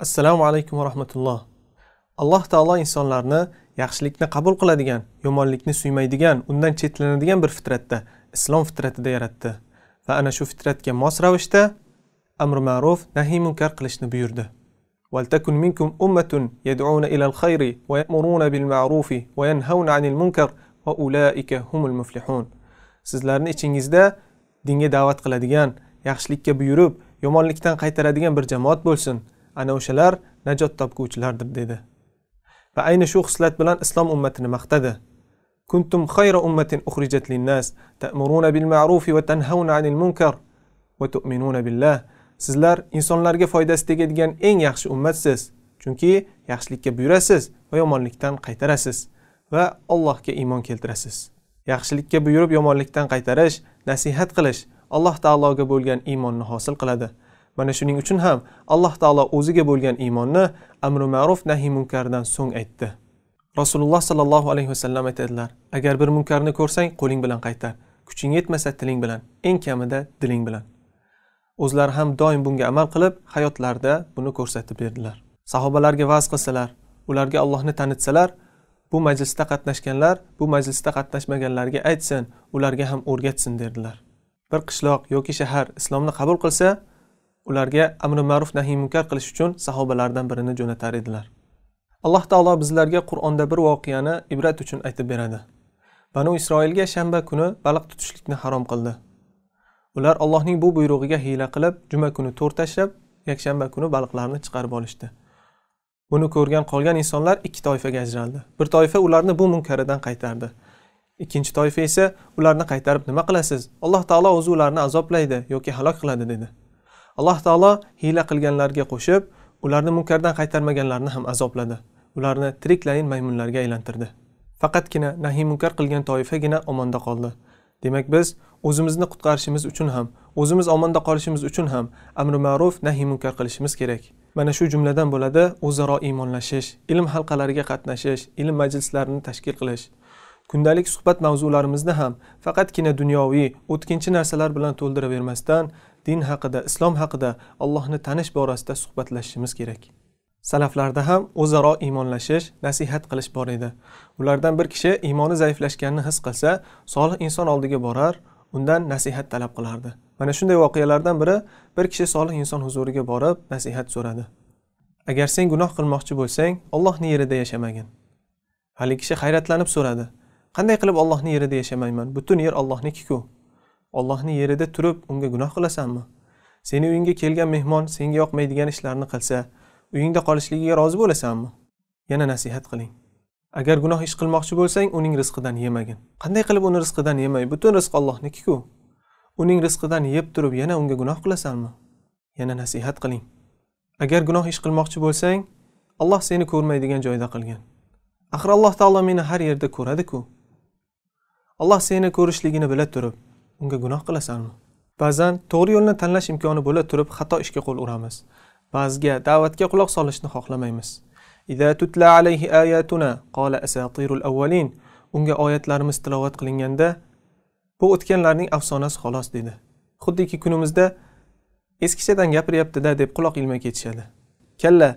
assalomu alaykum va rahmatulloh alloh taolo insonlarni yaxshilikni qabul qiladigan yomonlikni suymaydigan undan chetlanadigan bir fitratda islom fitratida yaratdi va ana shu fitratga mos ravishda amri ma'ruf nahiy munkar qilishni buyurdi ولتكن منكم أمة يدعون إلى الخير ويأمرون بالمعروف وينهون عن المنكر وأولئك هم المفلحون sizlarni ichingizda dinga da'vat qiladigan yaxshilikka buyurib yomonlikdan qaytaradigan bir jamoat bo'lsin ana o'shalar najot topguvchilardir dedi va ayni shu xislat bilan islom ummatini maqtadi kuntum linnas ta'muruna bil ma'ruf va tanhauna anil munkar va tu'minuna بالله sizlar insonlarga foydasi tegadigan eng yaxshi ummatsiz chunki yaxshilikka buyurasiz va yomonlikdan qaytarasiz va allohga iymon keltirasiz yaxshilikka buyurib yomonlikdan qaytarish nasihat qilish alloh taologa bo'lgan iymonni hosil qiladi mana shuning uchun ham alloh taolo o'ziga bo'lgan iymonni amri ma'ruf nahiy munkardan so'ng aytdi rasululloh sollallohu alayhi vasallam aytadilar agar bir munkarni ko'rsang qo'ling bilan qaytar kuching yetmasa tiling bilan eng kamida diling bilan o'zlari ham doim bunga amal qilib hayotlarida buni ko'rsatib berdilar sahobalarga va'z qilsalar ularga allohni tanitsalar bu majlisda qatnashganlar bu majlisda qatnashmaganlarga aytsin ularga ham o'rgatsin derdilar bir qishloq yoki shahar islomni qabul qilsa ularga amri ma'ruf nahiy munkar qilish uchun sahobalardan birini jo'natar edilar alloh taolo bizlarga qur'onda bir voqeani ibrat uchun aytib beradi banu isroilga shanba kuni baliq tutishlikni harom qildi ular allohning bu buyrug'iga hiyla qilib juma kuni to'r tashlab yakshanba kuni baliqlarni chiqarib olishdi buni ko'rgan qolgan insonlar ikki toifaga ajraldi bir toifa ularni bu munkaridan qaytardi ikkinchi toifa esa ularni qaytarib nima qilasiz alloh taolo o'zi ularni azoblaydi yoki halok qiladi dedi alloh taolo hiyla qilganlarga qo'shib ularni munkardan qaytarmaganlarni ham azobladi ularni tiriklayin maymunlarga aylantirdi faqatgina nahiy munkar qilgan toifagina omonda qoldi demak biz o'zimizni qutqarishimiz uchun ham o'zimiz omonda qolishimiz uchun ham amri ma'ruf nahiy munkar qilishimiz kerak mana shu jumladan bo'ladi o'zaro iymonlashish ilm halqalariga qatnashish ilm majlislarini tashkil qilish kundalik suhbat mavzularimizni ham faqatgina dunyoviy o'tkinchi narsalar bilan to'ldiravermasdan din haqida islom haqida allohni tanish borasida suhbatlashishimiz kerak salaflarda ham o'zaro iymonlashish nasihat qilish bor edi ulardan bir kishi iymoni zaiflashganini his qilsa solih inson oldiga borar undan nasihat talab qilardi mana shunday voqealardan biri bir kishi solih inson huzuriga borib nasihat so'radi agar sen gunoh qilmoqchi bo'lsang ollohni yerida yashamagin haligi kishi hayratlanib so'radi qanday qilib ollohni yerida yashamayman butun yer ollohniki-ku ollohni yerida turib unga gunoh qilasanmi seni uyingga kelgan mehmon senga yoqmaydigan ishlarni qilsa uyingda qolishligiga rozi bo'lasanmi yana nasihat qiling agar gunoh ish qilmoqchi bo'lsang uning rizqidan yemagin qanday qilib uni rizqidan yemay butun rizq ollohnikiku uning rizqidan yeb turib yana unga gunoh qilasanmi yana nasihat qiling agar gunoh ish qilmoqchi bo'lsang alloh seni ko'rmaydigan joyda qilgan axir alloh taolo meni har yerda ko'radiku alloh seni ko'rishligini bila turib unga gunoh qilasanmi ba'zan to'g'ri yo'lni tanlash imkoni bo'la turib xato ishga qo'l uramiz ba'ziga da'vatga quloq solishni xohlamaymiz tutla alayhi ayatuna unga oyatlarimiz tilovat qilinganda bu o'tganlarning afsonasi xolos dedi xuddiki kunimizda eskichadan gapiryaptida deb quloq ilmay ketishadi kalla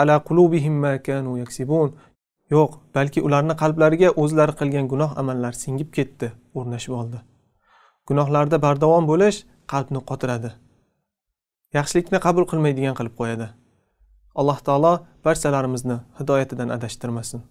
ala qulubihim ma kanu yaksibun yo'q balki ularni qalblariga o'zlari qilgan gunoh amallar singib ketdi o'rnashib oldi gunohlarda bardavom bo'lish qalbni qotiradi yaxshilikni qabul qilmaydigan qilib qo'yadi alloh taolo barchalarimizni hidoyatidan adashtirmasin